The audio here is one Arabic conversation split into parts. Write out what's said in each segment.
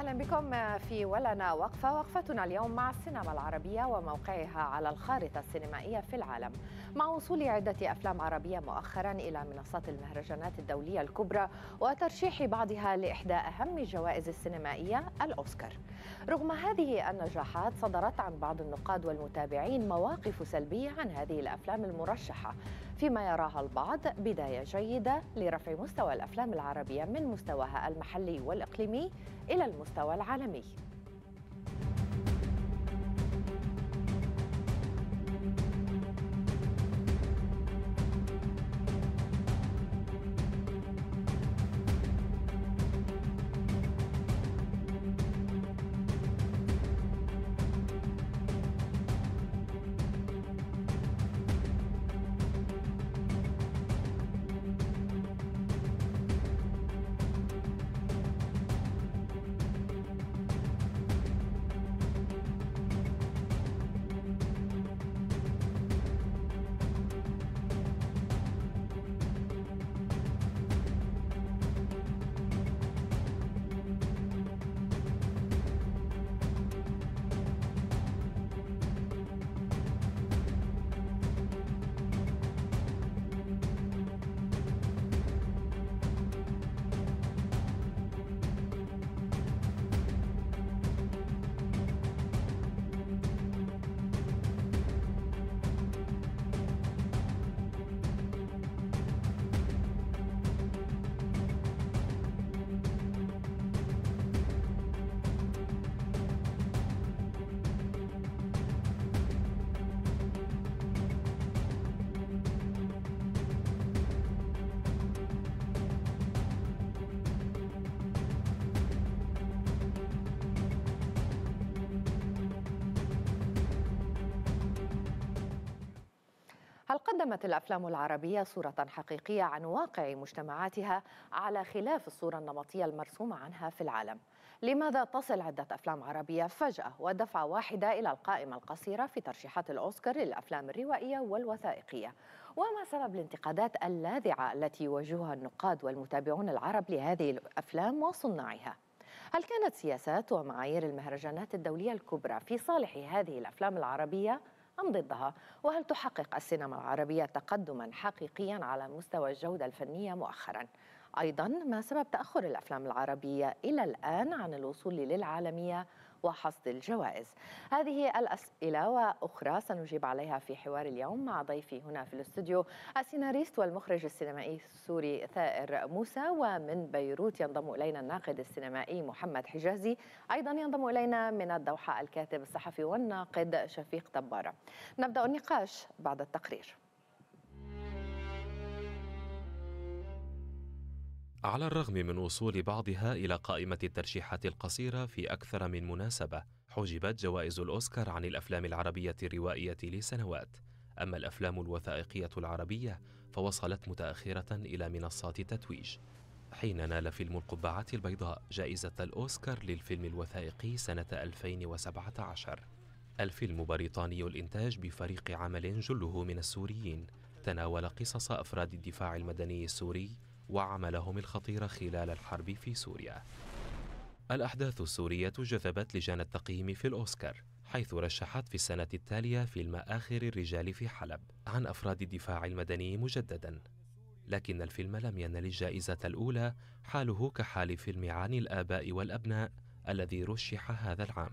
أهلا بكم في ولنا وقفة وقفتنا اليوم مع السينما العربية وموقعها على الخارطة السينمائية في العالم مع وصول عدة أفلام عربية مؤخرا إلى منصات المهرجانات الدولية الكبرى وترشيح بعضها لإحدى أهم الجوائز السينمائية الأوسكار رغم هذه النجاحات صدرت عن بعض النقاد والمتابعين مواقف سلبية عن هذه الأفلام المرشحة فيما يراها البعض بداية جيدة لرفع مستوى الأفلام العربية من مستواها المحلي والإقليمي إلى المستوى العالمي قدمت الافلام العربيه صوره حقيقيه عن واقع مجتمعاتها على خلاف الصوره النمطيه المرسومه عنها في العالم لماذا تصل عده افلام عربيه فجاه ودفعه واحده الى القائمه القصيره في ترشيحات الاوسكار للافلام الروائيه والوثائقيه وما سبب الانتقادات اللاذعه التي يوجهها النقاد والمتابعون العرب لهذه الافلام وصناعها هل كانت سياسات ومعايير المهرجانات الدوليه الكبرى في صالح هذه الافلام العربيه أم ضدها وهل تحقق السينما العربية تقدما حقيقيا على مستوى الجودة الفنية مؤخرا أيضا ما سبب تأخر الأفلام العربية إلى الآن عن الوصول للعالمية وحصد الجوائز هذه الأسئلة وأخرى سنجيب عليها في حوار اليوم مع ضيفي هنا في الاستوديو السيناريست والمخرج السينمائي السوري ثائر موسى ومن بيروت ينضم إلينا الناقد السينمائي محمد حجازي أيضا ينضم إلينا من الدوحة الكاتب الصحفي والناقد شفيق طبارة نبدأ النقاش بعد التقرير على الرغم من وصول بعضها إلى قائمة الترشيحات القصيرة في أكثر من مناسبة، حجبت جوائز الأوسكار عن الأفلام العربية الروائية لسنوات، أما الأفلام الوثائقية العربية فوصلت متأخرة إلى منصات التتويج، حين نال فيلم القبعات البيضاء جائزة الأوسكار للفيلم الوثائقي سنة 2017. الفيلم بريطاني الإنتاج بفريق عمل جله من السوريين، تناول قصص أفراد الدفاع المدني السوري وعملهم الخطير خلال الحرب في سوريا الأحداث السورية جذبت لجان التقييم في الأوسكار حيث رشحت في السنة التالية فيلم آخر الرجال في حلب عن أفراد الدفاع المدني مجددا لكن الفيلم لم ينل الجائزة الأولى حاله كحال فيلم عن الآباء والأبناء الذي رشح هذا العام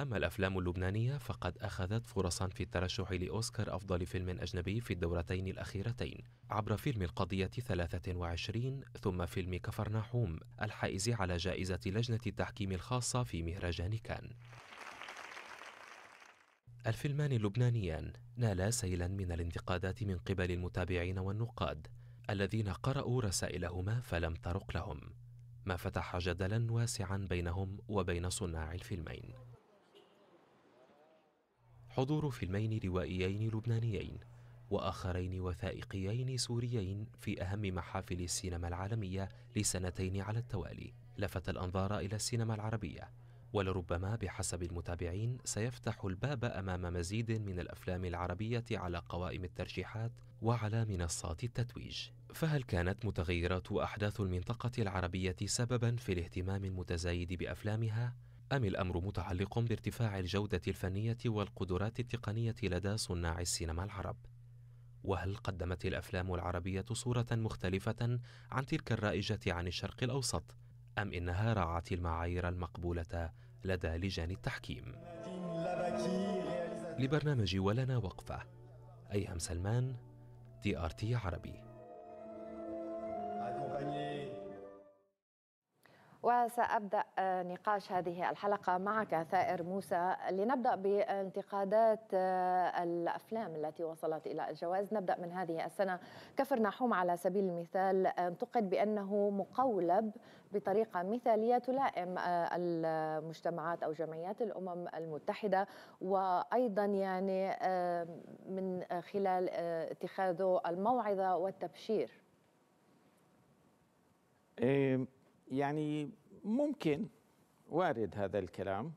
أما الأفلام اللبنانية فقد أخذت فرصا في الترشح لأوسكار أفضل فيلم أجنبي في الدورتين الأخيرتين عبر فيلم القضية 23 ثم فيلم كفرناحوم الحائز على جائزة لجنة التحكيم الخاصة في مهرجان كان الفيلمان اللبنانيان نالا سيلا من الانتقادات من قبل المتابعين والنقاد الذين قرأوا رسائلهما فلم ترق لهم ما فتح جدلا واسعا بينهم وبين صناع الفيلمين حضور فيلمين روائيين لبنانيين وآخرين وثائقيين سوريين في أهم محافل السينما العالمية لسنتين على التوالي لفت الأنظار إلى السينما العربية ولربما بحسب المتابعين سيفتح الباب أمام مزيد من الأفلام العربية على قوائم الترشيحات وعلى منصات التتويج فهل كانت متغيرات أحداث المنطقة العربية سببا في الاهتمام المتزايد بأفلامها؟ أم الأمر متعلق بارتفاع الجودة الفنية والقدرات التقنية لدى صناع السينما العرب؟ وهل قدمت الأفلام العربية صورة مختلفة عن تلك الرائجة عن الشرق الأوسط؟ أم إنها راعت المعايير المقبولة لدى لجان التحكيم؟ لبرنامج ولنا وقفة أيهم سلمان دي آر تي عربي وسأبدأ آه، نقاش هذه الحلقة معك ثائر موسى لنبدأ بانتقادات آه، الأفلام التي وصلت إلى الجواز نبدأ من هذه السنة كفر نحوم على سبيل المثال آه، انتقد بأنه مقولب بطريقة مثالية تلائم المجتمعات أو جمعيات الأمم المتحدة وأيضا يعني من خلال اتخاذه الموعظة والتبشير إيه، يعني ممكن وارد هذا الكلام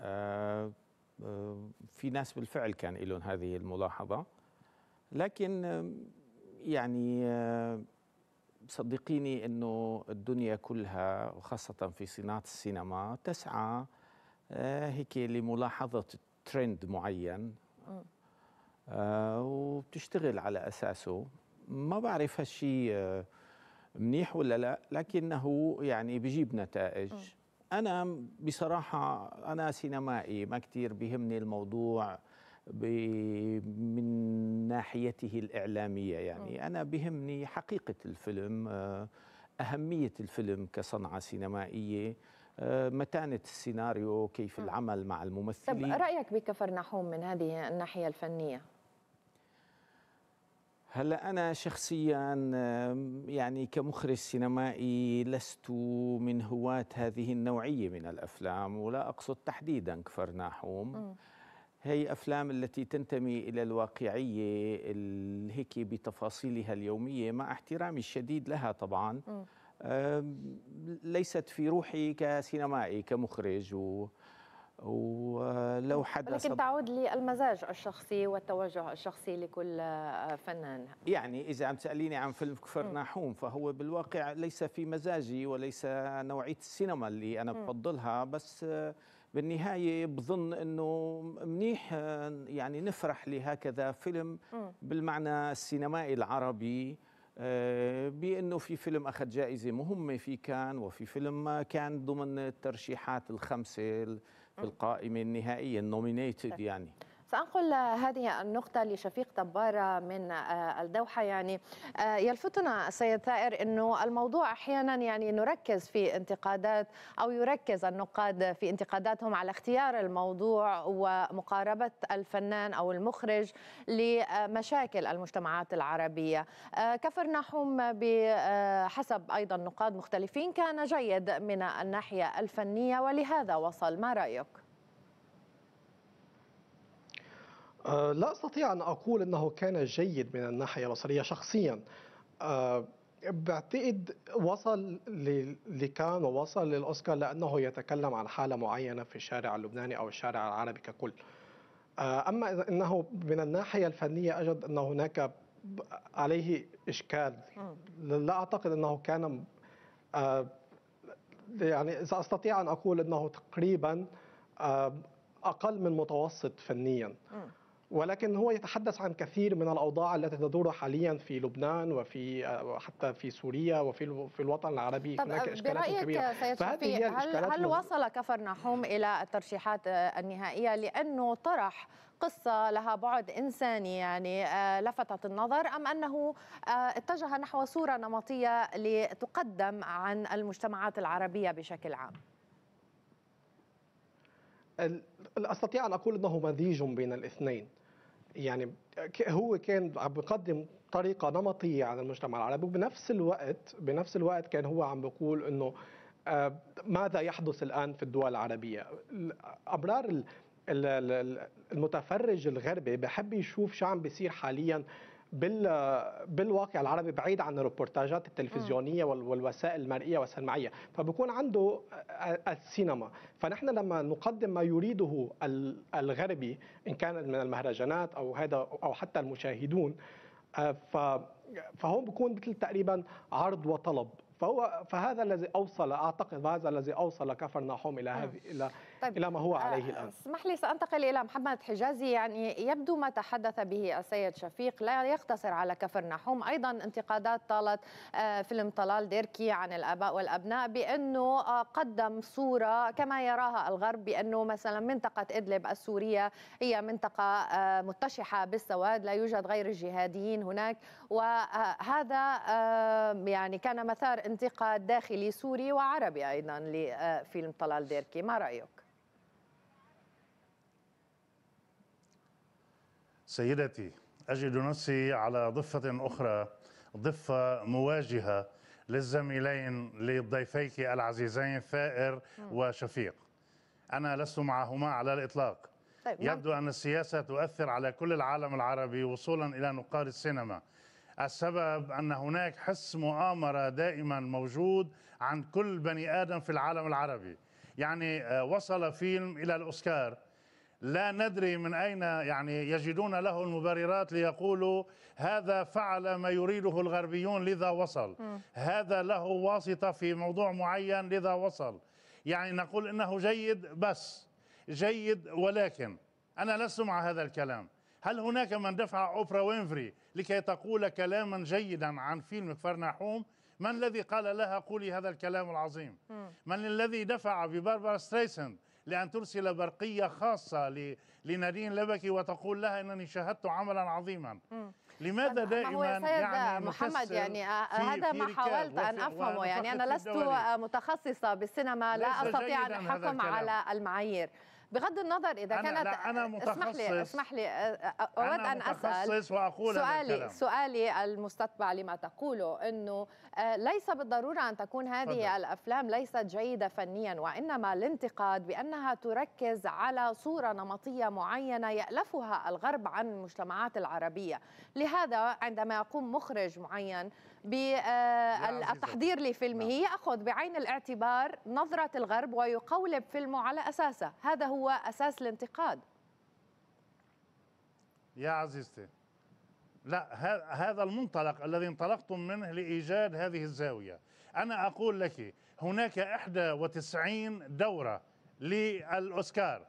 آه، آه، في ناس بالفعل كان لهم هذه الملاحظة لكن يعني آه، صدقيني أنه الدنيا كلها وخاصة في صناعة السينما تسعى هيك لملاحظة ترند معين وبتشتغل على أساسه ما بعرف هالشيء منيح ولا لا لكنه يعني بجيب نتائج انا بصراحه انا سينمائي ما كثير بيهمني الموضوع من ناحيته الاعلاميه يعني انا بيهمني حقيقه الفيلم آه، اهميه الفيلم كصنعه سينمائيه آه، متانة السيناريو كيف العمل مع الممثلين طب رأيك بكفر نحوم من هذه الناحية الفنية هلا انا شخصيا يعني كمخرج سينمائي لست من هواة هذه النوعيه من الافلام ولا اقصد تحديدا كفر ناحوم هي افلام التي تنتمي الى الواقعيه هيك بتفاصيلها اليوميه مع احترامي الشديد لها طبعا ليست في روحي كسينمائي كمخرج و ولو طيب، حدث لكن تعود للمزاج الشخصي والتوجه الشخصي لكل آه، فنان يعني اذا عم تساليني عن فيلم كفر ناحوم فهو بالواقع ليس في مزاجي وليس نوعيه السينما اللي انا بفضلها بس آه، بالنهايه بظن انه منيح آه، يعني نفرح لهكذا فيلم بالمعنى السينمائي العربي بانه في فيلم اخذ جائزه مهمه في كان وفي فيلم كان ضمن الترشيحات الخمسه في القائمه النهائيه النومينيتد يعني سأنقل هذه النقطة لشفيق تبارة من آه، الدوحة يعني آه، يلفتنا السيد ثائر أنه الموضوع أحيانا يعني نركز في انتقادات أو يركز النقاد في انتقاداتهم على اختيار الموضوع ومقاربة الفنان أو المخرج لمشاكل المجتمعات العربية آه، كفرناهم بحسب أيضا نقاد مختلفين كان جيد من الناحية الفنية ولهذا وصل ما رأيك؟ آه، لا أستطيع أن أقول أنه كان جيد من الناحية البصريه شخصيا آه، بعتقد وصل لكان ووصل للأوسكار لأنه يتكلم عن حالة معينة في الشارع اللبناني أو الشارع العربي ككل آه، أما أنه من الناحية الفنية أجد أن هناك عليه إشكال لا أعتقد أنه كان يعني إذا أستطيع أن أقول أنه تقريبا أقل من متوسط فنيا ولكن هو يتحدث عن كثير من الاوضاع التي تدور حاليا في لبنان وفي آه، حتى في سوريا وفي في الوطن العربي طب هناك آه، اشكالات آه، كبيره فهذه هي هل, هل وصل كفر نحوم الى الترشيحات النهائيه لانه طرح قصة لها بعد إنساني يعني لفتت النظر أم أنه اتجه نحو صورة نمطية لتقدم عن المجتمعات العربية بشكل عام؟ استطيع ان اقول انه مزيج بين الاثنين يعني هو كان عم بيقدم طريقه نمطيه على المجتمع العربي وبنفس الوقت بنفس الوقت كان هو عم بيقول انه آه، ماذا يحدث الان في الدول العربيه ابرار المتفرج الغربي بحب يشوف شو عم بيصير حاليا بال بالواقع العربي بعيد عن الروبورتاجات التلفزيونيه والوسائل المرئيه والسمعيه فبكون عنده السينما فنحن لما نقدم ما يريده الغربي ان كان من المهرجانات او هذا او حتى المشاهدون آه، ف فهون بكون مثل تقريبا عرض وطلب فهو فهذا الذي اوصل اعتقد هذا الذي اوصل كفر ناحوم الى هذه الى طيب إلى ما هو آه، عليه الآن اسمح لي سأنتقل إلى محمد حجازي يعني يبدو ما تحدث به السيد شفيق لا يقتصر على كفر نحوم أيضا انتقادات طالت آه، فيلم طلال ديركي عن الآباء والأبناء بأنه آه، قدم صورة كما يراها الغرب بأنه مثلا منطقة إدلب السورية هي منطقة متشحة بالسواد لا يوجد غير الجهاديين هناك وهذا يعني كان مثار انتقاد داخلي سوري وعربي أيضا لفيلم طلال ديركي ما رأيك؟ سيدتي أجد نفسي على ضفة أخرى ضفة مواجهة للزميلين لضيفيك العزيزين ثائر وشفيق أنا لست معهما على الإطلاق طيب نعم. يبدو أن السياسة تؤثر على كل العالم العربي وصولا إلى نقاد السينما السبب أن هناك حس مؤامرة دائما موجود عن كل بني آدم في العالم العربي يعني آه، وصل فيلم إلى الأوسكار لا ندري من أين يعني يجدون له المبررات ليقولوا هذا فعل ما يريده الغربيون لذا وصل هذا له واسطة في موضوع معين لذا وصل يعني نقول إنه جيد بس جيد ولكن أنا لست مع هذا الكلام هل هناك من دفع أوبرا وينفري لكي تقول كلاما جيدا عن فيلم فرناحوم من الذي قال لها قولي هذا الكلام العظيم من الذي دفع بباربرا ستريسند لأن ترسل برقية خاصة لنادين لبكي وتقول لها أنني شاهدت عملا عظيما م. لماذا دائما يعني محمد يعني آه، هذا ما حاولت ان افهمه يعني انا لست الدولي. متخصصه بالسينما لا استطيع ان احكم على المعايير بغض النظر اذا أنا كانت أنا متخصص اسمح لي اسمح لي اود ان اسال سؤالي سؤالي المستتبع لما تقوله انه آه، ليس بالضروره ان تكون هذه فضل. الافلام ليست جيده فنيا وانما الانتقاد بانها تركز على صوره نمطيه معينه يالفها الغرب عن المجتمعات العربيه لهذا عندما يقوم مخرج معين بالتحضير آه، لفيلمه نعم. ياخذ بعين الاعتبار نظره الغرب ويقولب فيلمه على اساسه هذا هو اساس الانتقاد يا عزيزتي لا هذا المنطلق الذي انطلقتم منه لإيجاد هذه الزاوية أنا أقول لك هناك 91 دورة للأوسكار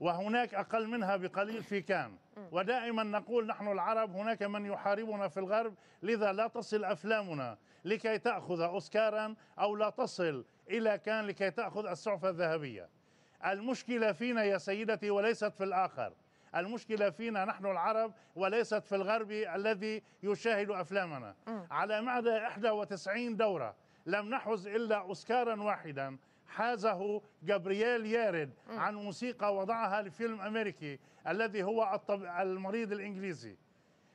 وهناك أقل منها بقليل في كان ودائما نقول نحن العرب هناك من يحاربنا في الغرب لذا لا تصل أفلامنا لكي تأخذ أوسكارا أو لا تصل إلى كان لكي تأخذ السعفة الذهبية المشكلة فينا يا سيدتي وليست في الآخر المشكلة فينا نحن العرب وليست في الغرب الذي يشاهد أفلامنا على معدى 91 دورة لم نحز إلا أوسكارا واحدا حازه جابرييل يارد عن موسيقى وضعها لفيلم أمريكي الذي هو المريض الإنجليزي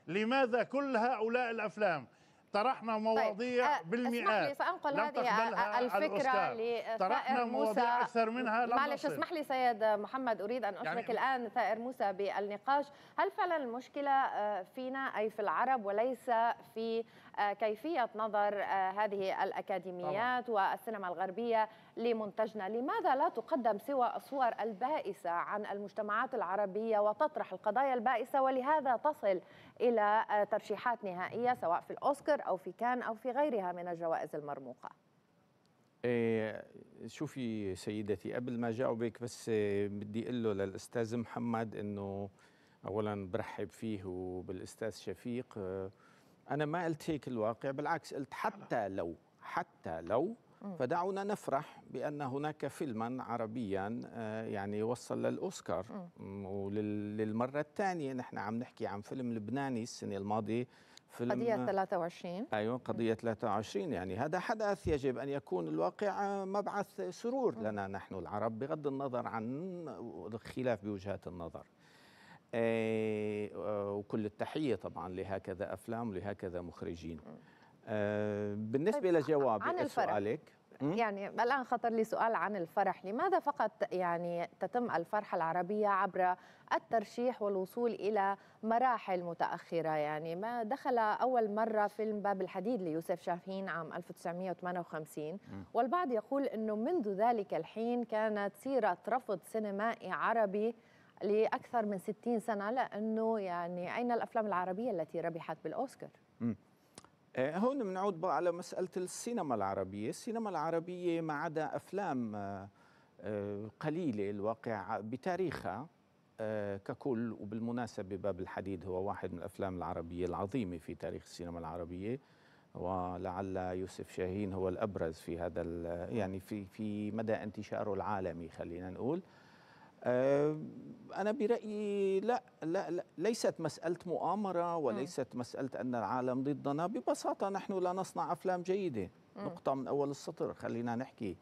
لماذا كل هؤلاء الأفلام طيب، آه، آه، طرحنا مواضيع طيب. بالمئات سأنقل هذه الفكرة لثائر موسى أكثر منها لم معلش اسمح لي سيد محمد أريد أن أشرك يعني الآن ثائر موسى بالنقاش هل فعلا المشكلة آه، فينا أي في العرب وليس في كيفية نظر آه، هذه الأكاديميات طبعا. والسينما الغربية لمنتجنا لماذا لا تقدم سوى الصور البائسة عن المجتمعات العربية وتطرح القضايا البائسة ولهذا تصل إلى آه، ترشيحات نهائية سواء في الأوسكار أو في كان أو في غيرها من الجوائز المرموقة إيه، شوفي سيدتي قبل ما جاوبك بس آه، بدي اقول له للاستاذ محمد انه اولا برحب فيه وبالاستاذ شفيق أنا ما قلت هيك الواقع بالعكس قلت حتى لو حتى لو فدعونا نفرح بأن هناك فيلما عربيا آه، يعني وصل للأوسكار وللمرة الثانية نحن عم نحكي عن فيلم لبناني السنة الماضية فيلم قضية 23 أيوة قضية 23 يعني هذا حدث يجب أن يكون الواقع آه، مبعث سرور لنا نحن العرب بغض النظر عن الخلاف بوجهات النظر آه، آه، وكل التحيه طبعا لهكذا افلام ولهكذا مخرجين آه، بالنسبه طيب عن الفرح. سؤالك يعني الان خطر لي سؤال عن الفرح لماذا فقط يعني تتم الفرحه العربيه عبر الترشيح والوصول الى مراحل متاخره يعني ما دخل اول مره فيلم باب الحديد ليوسف شاهين عام 1958 والبعض يقول انه منذ ذلك الحين كانت سيره رفض سينمائي عربي لأكثر من 60 سنة لأنه يعني أين الأفلام العربية التي ربحت بالأوسكار؟ آه، هون بنعود بقى على مسألة السينما العربية السينما العربية ما عدا أفلام آه، آه، قليلة الواقع بتاريخها ككل وبالمناسبة باب الحديد هو واحد من الأفلام العربية العظيمة في تاريخ السينما العربية ولعل يوسف شاهين هو الأبرز في هذا يعني في في مدى انتشاره العالمي خلينا نقول آه، أنا برأيي لا, لا, لا ليست مسألة مؤامرة وليست مسألة أن العالم ضدنا ببساطة نحن لا نصنع أفلام جيدة نقطة من أول السطر خلينا نحكي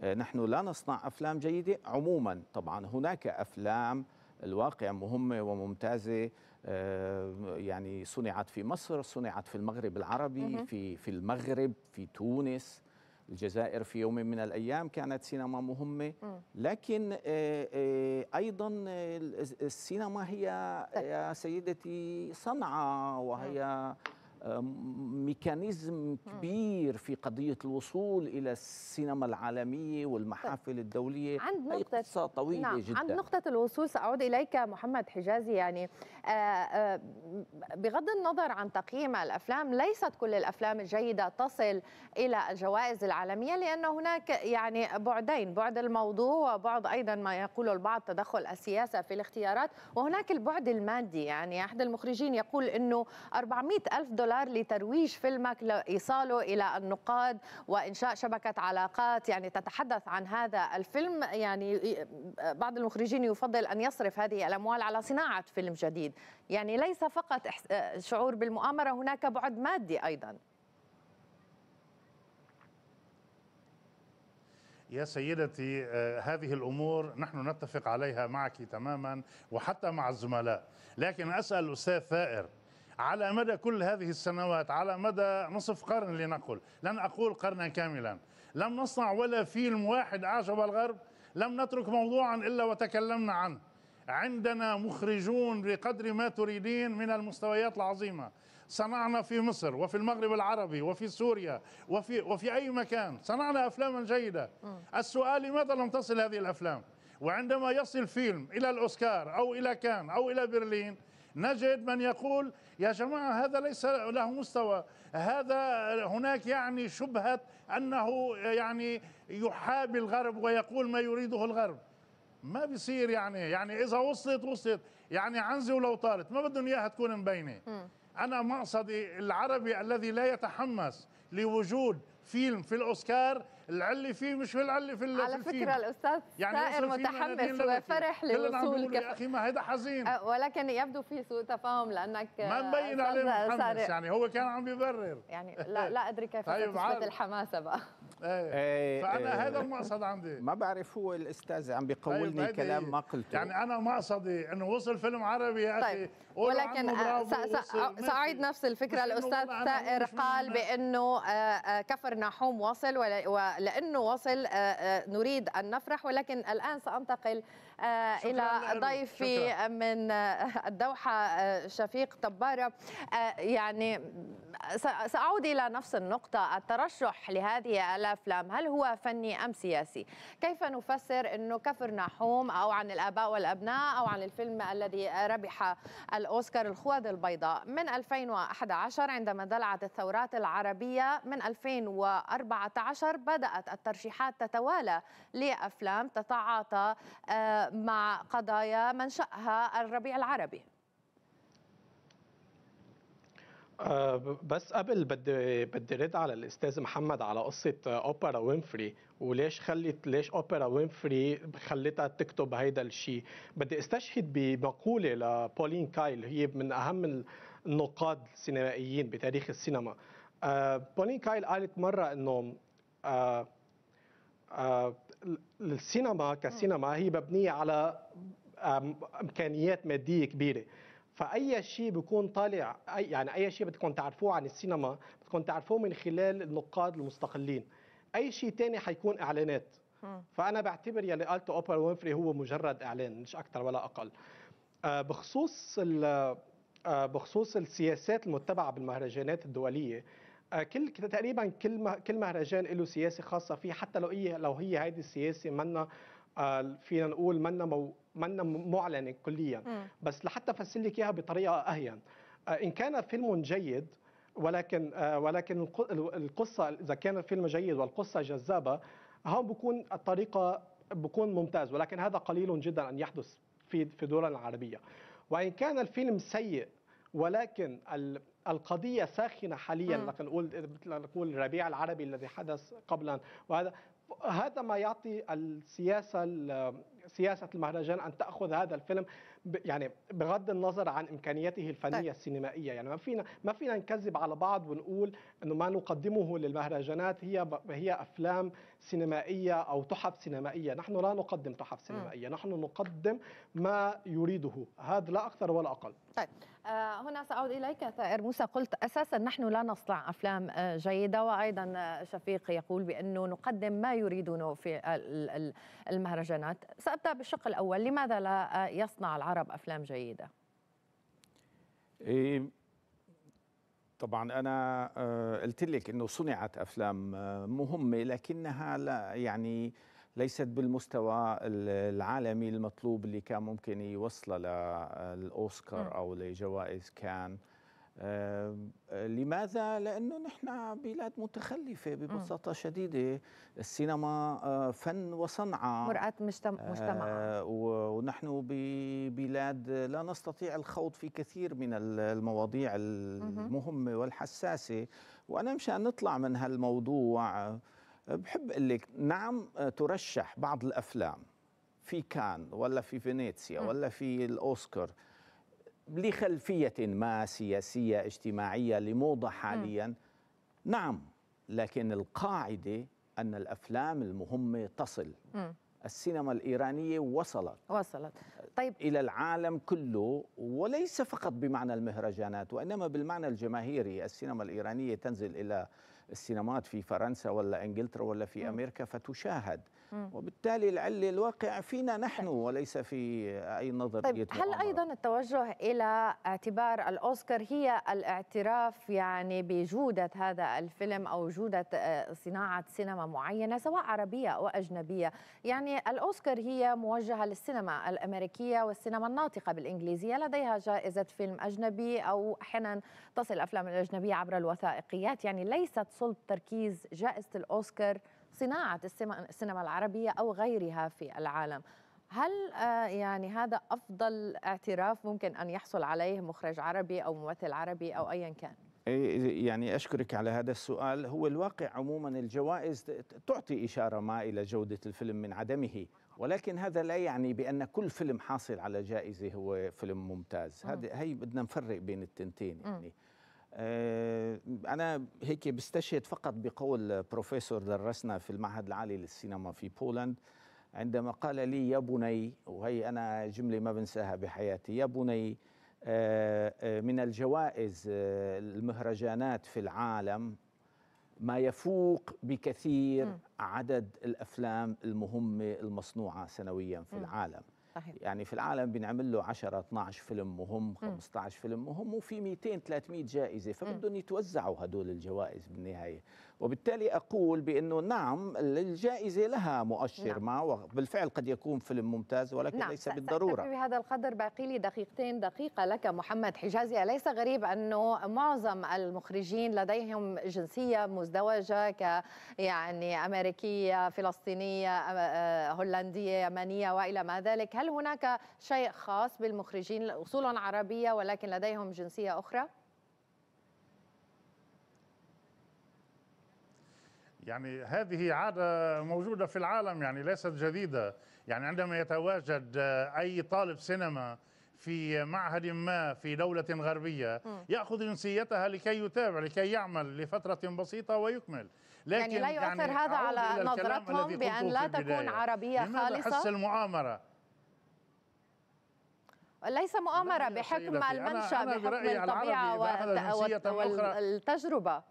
آه، نحن لا نصنع أفلام جيدة عموما طبعا هناك أفلام الواقع مهمة وممتازة آه، يعني صنعت في مصر صنعت في المغرب العربي في, في المغرب في تونس الجزائر في يوم من الأيام كانت سينما مهمة لكن آه، آه، أيضا آه، السينما هي طيب. يا سيدتي صنعة وهي ميكانيزم كبير في قضية الوصول إلى السينما العالمية والمحافل الدولية عند نقطة طويلة نعم جدا عند نقطة الوصول سأعود إليك محمد حجازي يعني آه، آه، بغض النظر عن تقييم الأفلام ليست كل الأفلام الجيدة تصل إلى الجوائز العالمية لأن هناك يعني بعدين بعد الموضوع وبعد أيضا ما يقول البعض تدخل السياسة في الاختيارات وهناك البعد المادي يعني أحد المخرجين يقول أنه 400 ألف دولار الأخبار لترويج فيلمك لإيصاله إلى النقاد وإنشاء شبكة علاقات يعني تتحدث عن هذا الفيلم يعني بعض المخرجين يفضل أن يصرف هذه الأموال على صناعة فيلم جديد يعني ليس فقط شعور بالمؤامرة هناك بعد مادي أيضاً يا سيدتي آه، هذه الامور نحن نتفق عليها معك تماما وحتى مع الزملاء لكن اسال الاستاذ ثائر على مدى كل هذه السنوات على مدى نصف قرن لنقل لن أقول قرنا كاملا لم نصنع ولا فيلم واحد أعجب الغرب لم نترك موضوعا إلا وتكلمنا عنه عندنا مخرجون بقدر ما تريدين من المستويات العظيمة صنعنا في مصر وفي المغرب العربي وفي سوريا وفي, وفي أي مكان صنعنا أفلاما جيدة السؤال لماذا لم تصل هذه الأفلام وعندما يصل فيلم إلى الأوسكار أو إلى كان أو إلى برلين نجد من يقول يا جماعة هذا ليس له مستوى هذا هناك يعني شبهة أنه يعني يحابي الغرب ويقول ما يريده الغرب ما بيصير يعني يعني إذا وصلت وصلت يعني عنزي ولو طارت ما بدهم إياها تكون مبينة أنا مقصدي العربي الذي لا يتحمس لوجود فيلم في الأوسكار العلي فيه مش هو العلي في على في فكره الاستاذ يعني سائر متحمس وفرح لوصولك يا اخي ما هذا حزين أه، ولكن يبدو في سوء تفاهم لانك ما آه، مبين عليه متحمس يعني هو كان عم يبرر يعني لا لا ادري كيف طيب تثبت الحماسه بقى إيه. ايه فانا هذا المقصد عندي ما بعرف هو الاستاذ عم بيقولني طيب، كلام ما قلته يعني انا مقصدي انه وصل فيلم عربي يا اخي طيب ولكن ساعيد نفس الفكره الاستاذ ثائر قال بانه آه، آه، كفر نحوم وصل ولانه وصل آه، نريد ان نفرح ولكن الان سانتقل آه، الى ضيفي من آه، الدوحه آه، شفيق طباره يعني ساعود الى نفس النقطه الترشح لهذه الافلام هل هو فني ام سياسي كيف نفسر انه كفر نحوم او عن الاباء والابناء او عن الفيلم الذي ربح الاوسكار الخوذ البيضاء من 2011 عندما دلعت الثورات العربيه من 2014 بدات الترشيحات تتوالى لافلام تتعاطى مع قضايا منشأها الربيع العربي آه، بس قبل بدي بدي رد على الاستاذ محمد على قصه اوبرا وينفري وليش خلت ليش اوبرا وينفري خلتها تكتب هيدا الشيء بدي استشهد بمقوله لبولين كايل هي من اهم النقاد السينمائيين بتاريخ السينما آه، بولين كايل قالت مره انه آه، السينما آه، كسينما هي مبنيه على امكانيات ماديه كبيره فاي شيء بيكون طالع أي يعني اي شيء بدكم تعرفوه عن السينما بدكم تعرفوه من خلال النقاد المستقلين اي شيء تاني حيكون اعلانات فانا بعتبر يلي قالته اوبرا وينفري هو مجرد اعلان مش اكثر ولا اقل آه، بخصوص آه، بخصوص السياسات المتبعه بالمهرجانات الدوليه آه، كل تقريبا كل كل مهرجان له سياسه خاصه فيه حتى لو هي لو هي هيدي السياسه منا آه، فينا نقول منا مو منا معلنه كليا م. بس لحتى افسر لك اياها بطريقه اهين آه، ان كان فيلم جيد ولكن ولكن القصه اذا كان الفيلم جيد والقصه جذابه هون بكون الطريقه بكون ممتاز ولكن هذا قليل جدا ان يحدث في في دول العربيه وان كان الفيلم سيء ولكن القضيه ساخنه حاليا نقول نقول الربيع العربي الذي حدث قبلا وهذا هذا ما يعطي السياسه سياسه المهرجان ان تاخذ هذا الفيلم يعني بغض النظر عن امكانياته الفنيه طيب. السينمائيه يعني ما فينا ما فينا نكذب على بعض ونقول انه ما نقدمه للمهرجانات هي هي افلام سينمائيه او تحف سينمائيه نحن لا نقدم تحف سينمائيه م. نحن نقدم ما يريده هذا لا اكثر ولا اقل طيب آه، هنا ساعود اليك ثائر موسى قلت اساسا نحن لا نصنع افلام آه، جيده وايضا آه، شفيق يقول بانه نقدم ما يريدونه في المهرجانات سابدا بالشق الاول لماذا لا يصنع العرب العرب افلام جيده إيه، طبعا انا آه، قلت لك انه صنعت افلام آه، مهمه لكنها لا يعني ليست بالمستوى العالمي المطلوب اللي كان ممكن يوصله للاوسكار او لجوائز كان لماذا؟ لأنه نحن بلاد متخلفة ببساطة م. شديدة السينما آه، فن وصنعة مرآة آه، مجتمع ونحن ببلاد لا نستطيع الخوض في كثير من المواضيع المهمة والحساسة وأنا مشان نطلع من هالموضوع آه، بحب أقول لك نعم ترشح بعض الأفلام في كان ولا في فينيسيا ولا في الأوسكار لخلفية ما سياسية اجتماعية لموضة حاليا م. نعم لكن القاعدة أن الأفلام المهمة تصل م. السينما الإيرانية وصلت وصلت طيب إلى العالم كله وليس فقط بمعنى المهرجانات وإنما بالمعنى الجماهيري السينما الإيرانية تنزل إلى السينمات في فرنسا ولا إنجلترا ولا في م. أمريكا فتشاهد وبالتالي العلة الواقع فينا نحن طيب. وليس في أي نظرية طيب هل أيضا التوجه إلى اعتبار الأوسكار هي الاعتراف يعني بجودة هذا الفيلم أو جودة آه، صناعة سينما معينة سواء عربية أو أجنبية يعني الأوسكار هي موجهة للسينما الأمريكية والسينما الناطقة بالإنجليزية لديها جائزة فيلم أجنبي أو أحيانا تصل الأفلام الأجنبية عبر الوثائقيات يعني ليست سلطة تركيز جائزة الأوسكار صناعة السينما العربية أو غيرها في العالم هل آه، يعني هذا أفضل اعتراف ممكن أن يحصل عليه مخرج عربي أو ممثل عربي أو أيا كان؟ يعني أشكرك على هذا السؤال هو الواقع عموما الجوائز تعطي إشارة ما إلى جودة الفيلم من عدمه ولكن هذا لا يعني بأن كل فيلم حاصل على جائزة هو فيلم ممتاز هذا هي بدنا نفرق بين التنتين يعني م. آه، أنا هيك بستشهد فقط بقول بروفيسور درسنا في المعهد العالي للسينما في بولند عندما قال لي يا بني وهي أنا جملة ما بنساها بحياتي يا بني آه، آه، من الجوائز المهرجانات في العالم ما يفوق بكثير عدد الأفلام المهمة المصنوعة سنويا في العالم صحيح. يعني في العالم بنعمل له 10 12 فيلم مهم 15 م. فيلم مهم وفي 200 300 جائزه فبدهم يتوزعوا هدول الجوائز بالنهايه وبالتالي أقول بأنه نعم الجائزة لها مؤشر نعم. ما وبالفعل قد يكون فيلم ممتاز ولكن نعم. ليس بالضرورة نعم بهذا القدر باقي لي دقيقتين دقيقة لك محمد حجازي أليس غريب أنه معظم المخرجين لديهم جنسية مزدوجة ك يعني أمريكية فلسطينية آه، هولندية يمنية وإلى ما ذلك هل هناك شيء خاص بالمخرجين أصولا عربية ولكن لديهم جنسية أخرى؟ يعني هذه عادة موجودة في العالم يعني ليست جديدة يعني عندما يتواجد أي طالب سينما في معهد ما في دولة غربية يأخذ جنسيتها لكي يتابع لكي يعمل لفترة بسيطة ويكمل يعني لكن يعني لا يؤثر يعني هذا على نظرتهم بأن لا تكون عربية خالصة حس المؤامرة ليس مؤامرة بحكم المنشأ بحكم الطبيعة والتجربة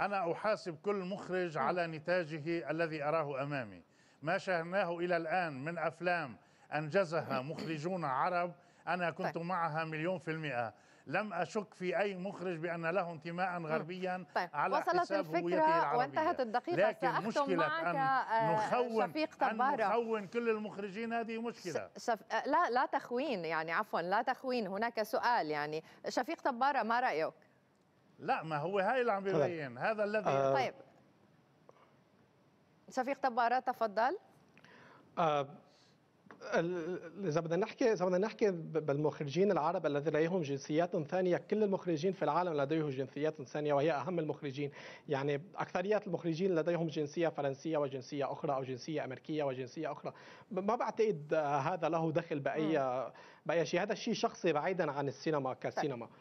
أنا أحاسب كل مخرج على نتاجه الذي أراه أمامي ما شاهدناه إلى الآن من أفلام أنجزها مخرجون عرب أنا كنت طيب. معها مليون في المئة لم أشك في أي مخرج بأن له انتماء غربيا طيب. على وصلت حساب هويته العربية وانتهت الدقيقة لكن مشكلة أن آه، نخون, شفيق أن نخون كل المخرجين هذه مشكلة شف... آه، لا لا تخوين يعني عفوا لا تخوين هناك سؤال يعني شفيق طبارة ما رأيك؟ لا ما هو هاي اللي عم بيبين هذا الذي آه طيب شفيق تبارة تفضل آه اذا بدنا نحكي اذا بدنا نحكي بالمخرجين العرب الذي لديهم جنسيات ثانيه كل المخرجين في العالم لديهم جنسيات ثانيه وهي اهم المخرجين يعني اكثريه المخرجين لديهم جنسيه فرنسيه وجنسيه اخرى او جنسيه امريكيه وجنسيه اخرى ما بعتقد آه، هذا له دخل باي باي شيء هذا الشيء شخصي بعيدا عن السينما طيب. كسينما طيب.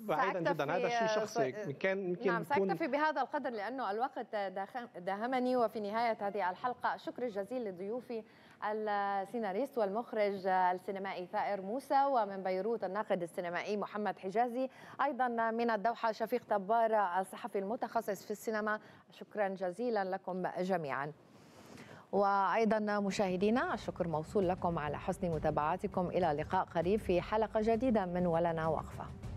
بعيدا جدا هذا شيء شخصي كان يمكن نعم ساكتفي بهذا القدر لانه الوقت داهمني وفي نهايه هذه الحلقه شكر جزيل لضيوفي السيناريست والمخرج السينمائي ثائر موسى ومن بيروت الناقد السينمائي محمد حجازي ايضا من الدوحه شفيق تبار الصحفي المتخصص في السينما شكرا جزيلا لكم جميعا وأيضا مشاهدينا الشكر موصول لكم على حسن متابعتكم إلى لقاء قريب في حلقة جديدة من ولنا وقفة